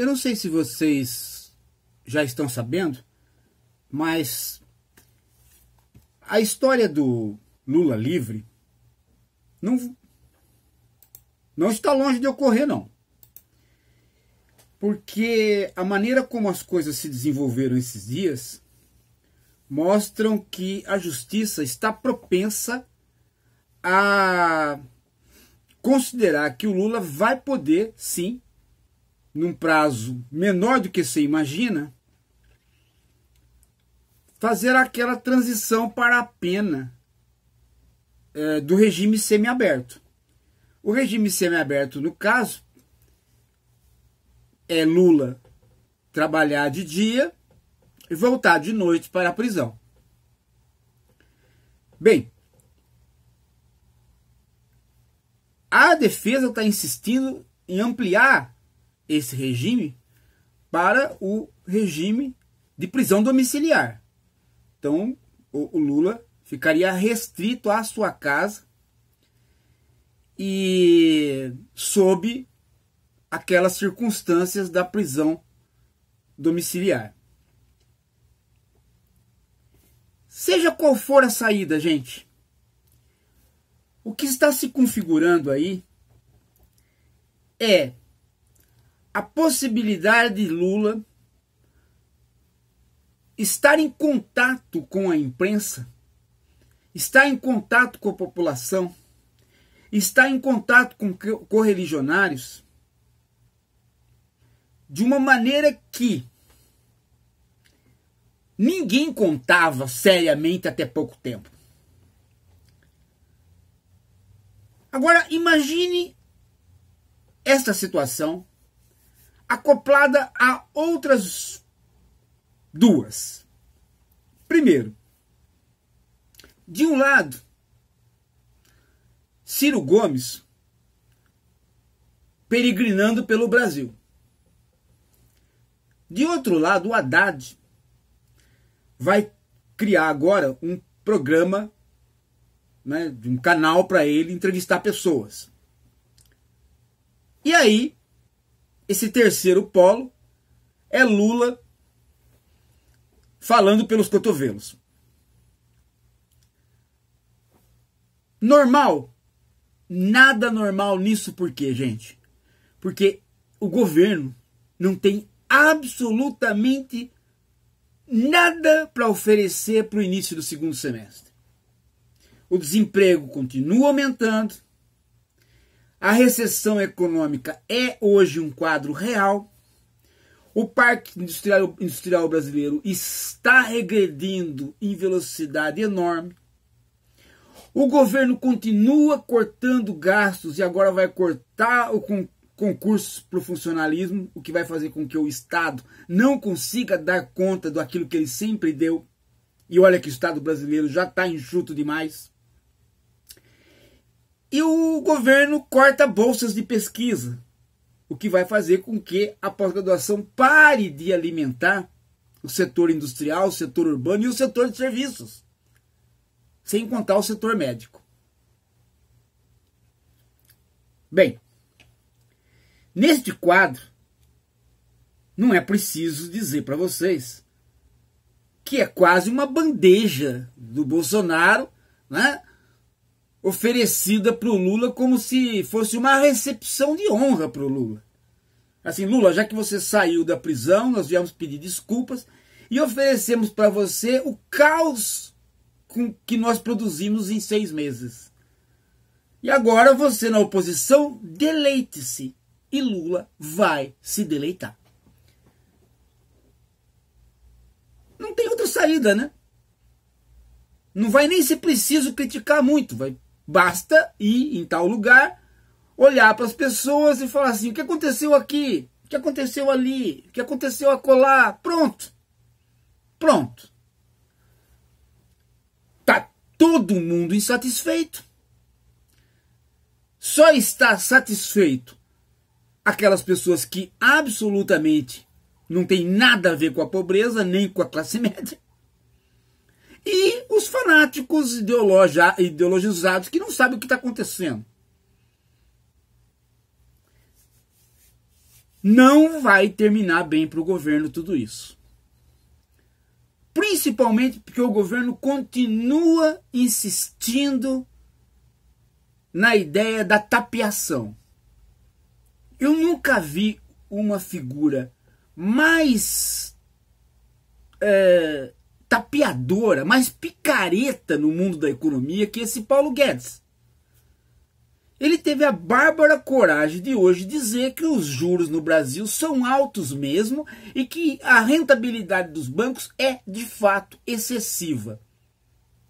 Eu não sei se vocês já estão sabendo, mas a história do Lula livre não, não está longe de ocorrer, não. Porque a maneira como as coisas se desenvolveram esses dias mostram que a justiça está propensa a considerar que o Lula vai poder, sim, num prazo menor do que você imagina, fazer aquela transição para a pena é, do regime semiaberto. O regime semiaberto, no caso, é Lula trabalhar de dia e voltar de noite para a prisão. Bem, a defesa está insistindo em ampliar esse regime para o regime de prisão domiciliar. Então, o, o Lula ficaria restrito à sua casa e sob aquelas circunstâncias da prisão domiciliar. Seja qual for a saída, gente, o que está se configurando aí é a possibilidade de Lula estar em contato com a imprensa, estar em contato com a população, estar em contato com correligionários, de uma maneira que ninguém contava seriamente até pouco tempo. Agora, imagine esta situação acoplada a outras duas. Primeiro, de um lado, Ciro Gomes peregrinando pelo Brasil. De outro lado, o Haddad vai criar agora um programa, né, um canal para ele entrevistar pessoas. E aí, esse terceiro polo é Lula falando pelos cotovelos. Normal? Nada normal nisso, por quê, gente? Porque o governo não tem absolutamente nada para oferecer para o início do segundo semestre. O desemprego continua aumentando, a recessão econômica é hoje um quadro real. O parque industrial, industrial brasileiro está regredindo em velocidade enorme. O governo continua cortando gastos e agora vai cortar o con concurso para o funcionalismo, o que vai fazer com que o Estado não consiga dar conta daquilo que ele sempre deu. E olha que o Estado brasileiro já está enxuto demais. E o governo corta bolsas de pesquisa, o que vai fazer com que a pós-graduação pare de alimentar o setor industrial, o setor urbano e o setor de serviços, sem contar o setor médico. Bem, neste quadro, não é preciso dizer para vocês que é quase uma bandeja do Bolsonaro, né? oferecida para o Lula como se fosse uma recepção de honra para o Lula. Assim, Lula, já que você saiu da prisão, nós viemos pedir desculpas e oferecemos para você o caos com que nós produzimos em seis meses. E agora você na oposição deleite-se e Lula vai se deleitar. Não tem outra saída, né? Não vai nem ser preciso criticar muito, vai Basta ir em tal lugar, olhar para as pessoas e falar assim: o que aconteceu aqui? O que aconteceu ali? O que aconteceu acolá? Pronto. Pronto. Tá todo mundo insatisfeito. Só está satisfeito aquelas pessoas que absolutamente não tem nada a ver com a pobreza, nem com a classe média. E fanáticos ideologizados que não sabem o que está acontecendo. Não vai terminar bem para o governo tudo isso. Principalmente porque o governo continua insistindo na ideia da tapiação. Eu nunca vi uma figura mais é, tapeadora, mais picareta no mundo da economia que esse Paulo Guedes. Ele teve a bárbara coragem de hoje dizer que os juros no Brasil são altos mesmo e que a rentabilidade dos bancos é de fato excessiva.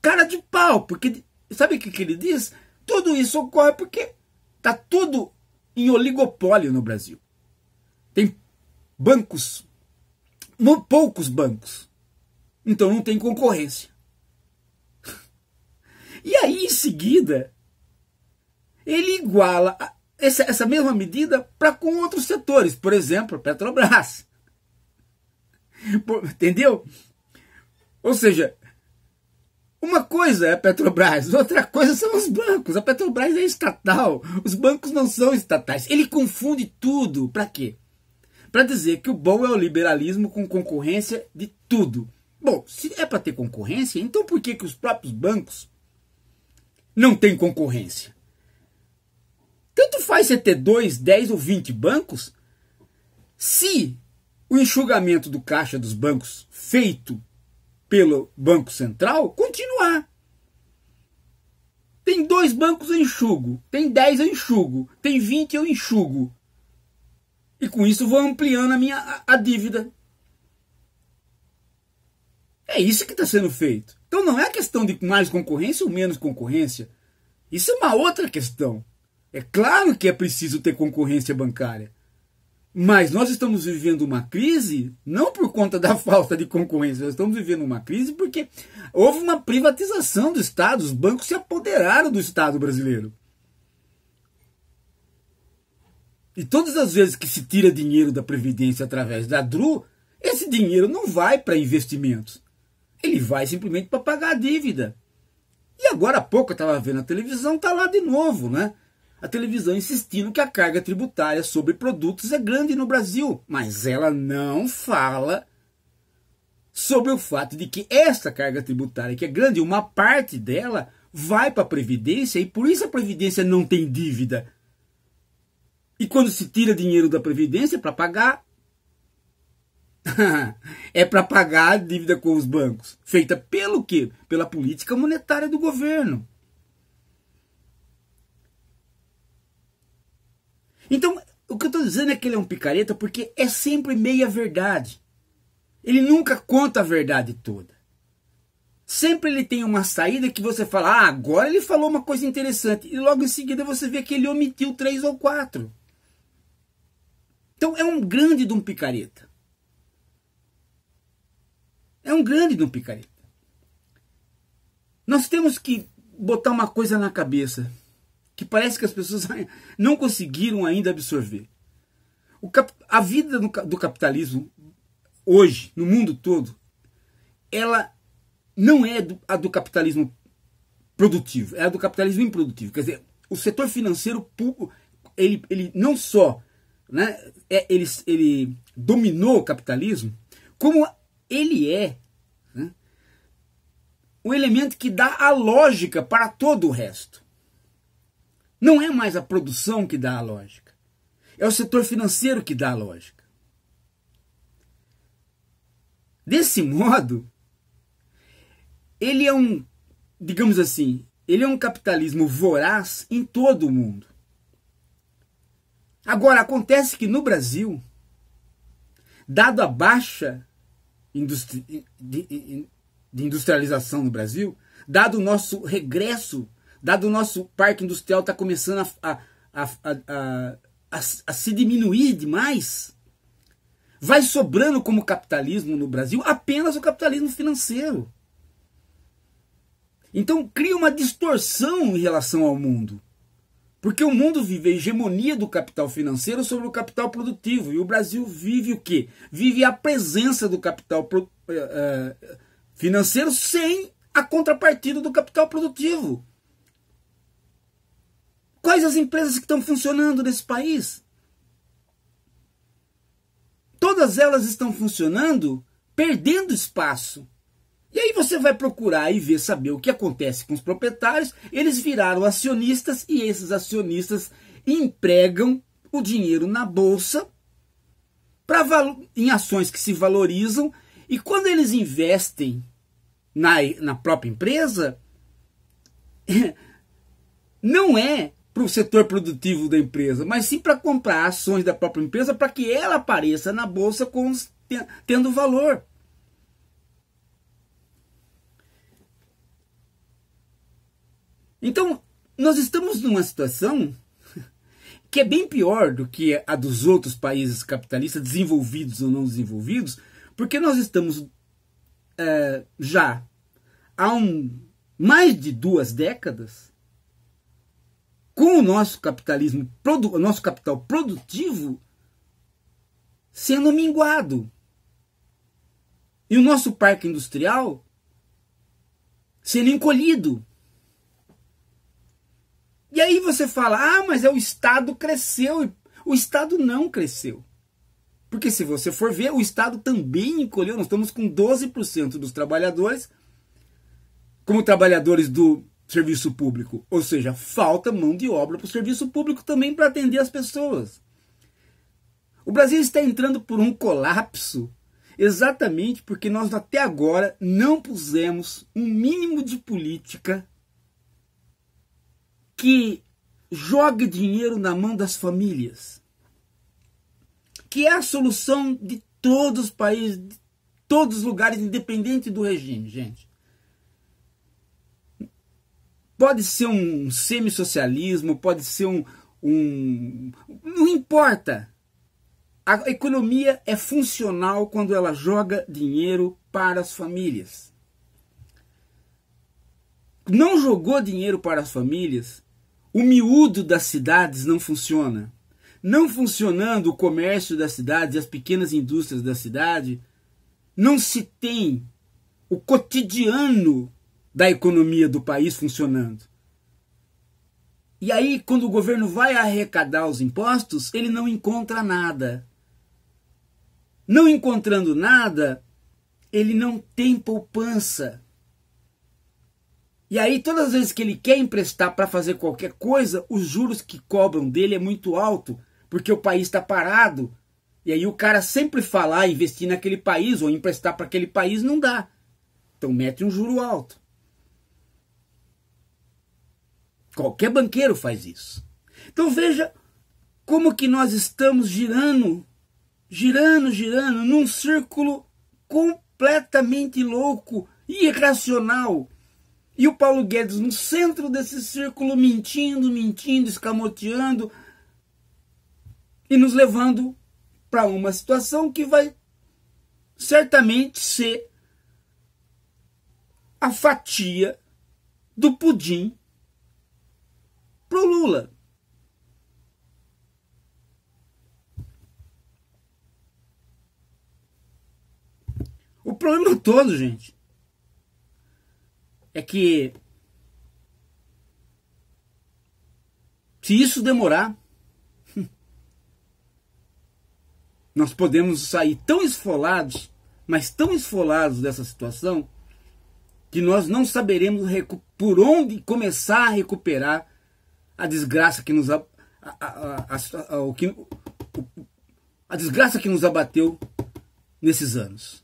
Cara de pau, porque sabe o que, que ele diz? Tudo isso ocorre porque está tudo em oligopólio no Brasil. Tem bancos, poucos bancos então não tem concorrência. E aí, em seguida, ele iguala essa, mesma medida para com outros setores, por exemplo, Petrobras. Entendeu? Ou seja, uma coisa é a Petrobras, outra coisa são os bancos. A Petrobras é estatal, os bancos não são estatais. Ele confunde tudo. Para quê? Para dizer que o bom é o liberalismo com concorrência de tudo. Bom, se é para ter concorrência, então por que, que os próprios bancos não têm concorrência? Tanto faz você ter 2, 10 ou 20 bancos, se o enxugamento do caixa dos bancos feito pelo Banco Central continuar. Tem dois bancos eu enxugo, tem 10 eu enxugo, tem 20 eu enxugo. E com isso vou ampliando a minha a, a dívida é isso que está sendo feito. Então não é questão de mais concorrência ou menos concorrência. Isso é uma outra questão. É claro que é preciso ter concorrência bancária. Mas nós estamos vivendo uma crise não por conta da falta de concorrência, nós estamos vivendo uma crise porque houve uma privatização do Estado, os bancos se apoderaram do Estado brasileiro. E todas as vezes que se tira dinheiro da Previdência através da DRU, esse dinheiro não vai para investimentos. Ele vai simplesmente para pagar a dívida. E agora há pouco eu estava vendo a televisão, está lá de novo, né? A televisão insistindo que a carga tributária sobre produtos é grande no Brasil, mas ela não fala sobre o fato de que essa carga tributária, que é grande, uma parte dela vai para a Previdência e por isso a Previdência não tem dívida. E quando se tira dinheiro da Previdência para pagar, é para pagar a dívida com os bancos, feita pelo quê? Pela política monetária do governo. Então, o que eu estou dizendo é que ele é um picareta porque é sempre meia verdade. Ele nunca conta a verdade toda. Sempre ele tem uma saída que você fala, ah, agora ele falou uma coisa interessante. E logo em seguida você vê que ele omitiu três ou quatro. Então é um grande de um picareta é um grande do picareta. Nós temos que botar uma coisa na cabeça que parece que as pessoas não conseguiram ainda absorver. Cap, a vida do, do capitalismo hoje, no mundo todo, ela não é do, a do capitalismo produtivo, é a do capitalismo improdutivo. Quer dizer, o setor financeiro público, ele, ele não só né, é, ele, ele dominou o capitalismo, como ele é o elemento que dá a lógica para todo o resto. Não é mais a produção que dá a lógica, é o setor financeiro que dá a lógica. Desse modo, ele é um, digamos assim, ele é um capitalismo voraz em todo o mundo. Agora, acontece que no Brasil, dado a baixa de industrialização no Brasil, dado o nosso regresso, dado o nosso parque industrial está começando a, a, a, a, se diminuir demais, vai sobrando como capitalismo no Brasil apenas o capitalismo financeiro. Então cria uma distorção em relação ao mundo. Porque o mundo vive a hegemonia do capital financeiro sobre o capital produtivo. E o Brasil vive o quê? Vive a presença do capital uh, uh, financeiro sem a contrapartida do capital produtivo. Quais as empresas que estão funcionando nesse país? Todas elas estão funcionando perdendo espaço. E aí você vai procurar e ver, saber o que acontece com os proprietários. Eles viraram acionistas e esses acionistas empregam o dinheiro na bolsa pra, em ações que se valorizam e quando eles investem na, na própria empresa, não é para o setor produtivo da empresa, mas sim para comprar ações da própria empresa para que ela apareça na bolsa com, tendo valor. Então, nós estamos numa situação que é bem pior do que a dos outros países capitalistas, desenvolvidos ou não desenvolvidos, porque nós estamos é, já há um, mais de duas décadas com o nosso capitalismo, o nosso capital produtivo sendo minguado. E o nosso parque industrial sendo encolhido. E aí você fala: ah, mas é o Estado cresceu. O Estado não cresceu. Porque se você for ver, o Estado também encolheu. Nós estamos com 12% dos trabalhadores como trabalhadores do serviço público. Ou seja, falta mão de obra para o serviço público também para atender as pessoas. O Brasil está entrando por um colapso exatamente porque nós até agora não pusemos um mínimo de política que jogue dinheiro na mão das famílias que é a solução de todos os países, de todos os lugares, independente do regime, gente. Pode ser um semi-socialismo, pode ser um, um. Não importa. A economia é funcional quando ela joga dinheiro para as famílias. Não jogou dinheiro para as famílias, o miúdo das cidades não funciona não funcionando o comércio das cidades e as pequenas indústrias da cidade, não se tem o cotidiano da economia do país funcionando. E aí, quando o governo vai arrecadar os impostos, ele não encontra nada. Não encontrando nada, ele não tem poupança. E aí, todas as vezes que ele quer emprestar para fazer qualquer coisa, os juros que cobram dele é muito alto porque o país está parado. E aí o cara sempre falar investir naquele país ou emprestar para aquele país não dá. Então mete um juro alto. Qualquer banqueiro faz isso. Então veja como que nós estamos girando, girando, girando num círculo completamente louco, irracional. E o Paulo Guedes no centro desse círculo mentindo, mentindo, escamoteando, e nos levando para uma situação que vai certamente ser a fatia do pudim pro Lula. O problema todo, gente, é que se isso demorar, nós podemos sair tão esfolados, mas tão esfolados dessa situação, que nós não saberemos por onde começar a recuperar a desgraça que nos a, a, a, a o que, o, a desgraça que nos abateu nesses anos.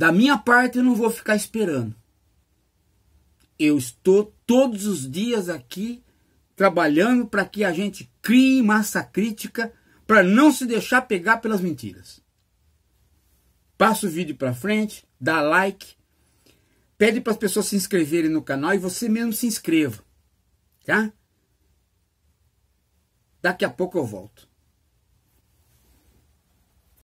Da minha parte, eu não vou ficar esperando. Eu estou todos os dias aqui trabalhando para que a gente crie massa crítica para não se deixar pegar pelas mentiras. Passa o vídeo para frente, dá like, pede para as pessoas se inscreverem no canal e você mesmo se inscreva, tá? Daqui a pouco eu volto.